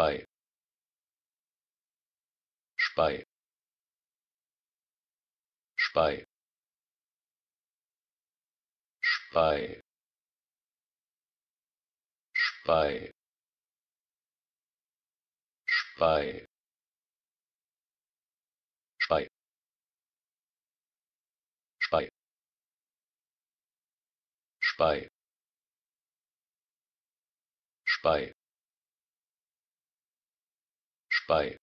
Spei. Spei. Spei. Spei. Spei. Spei. bei bei bei bei bei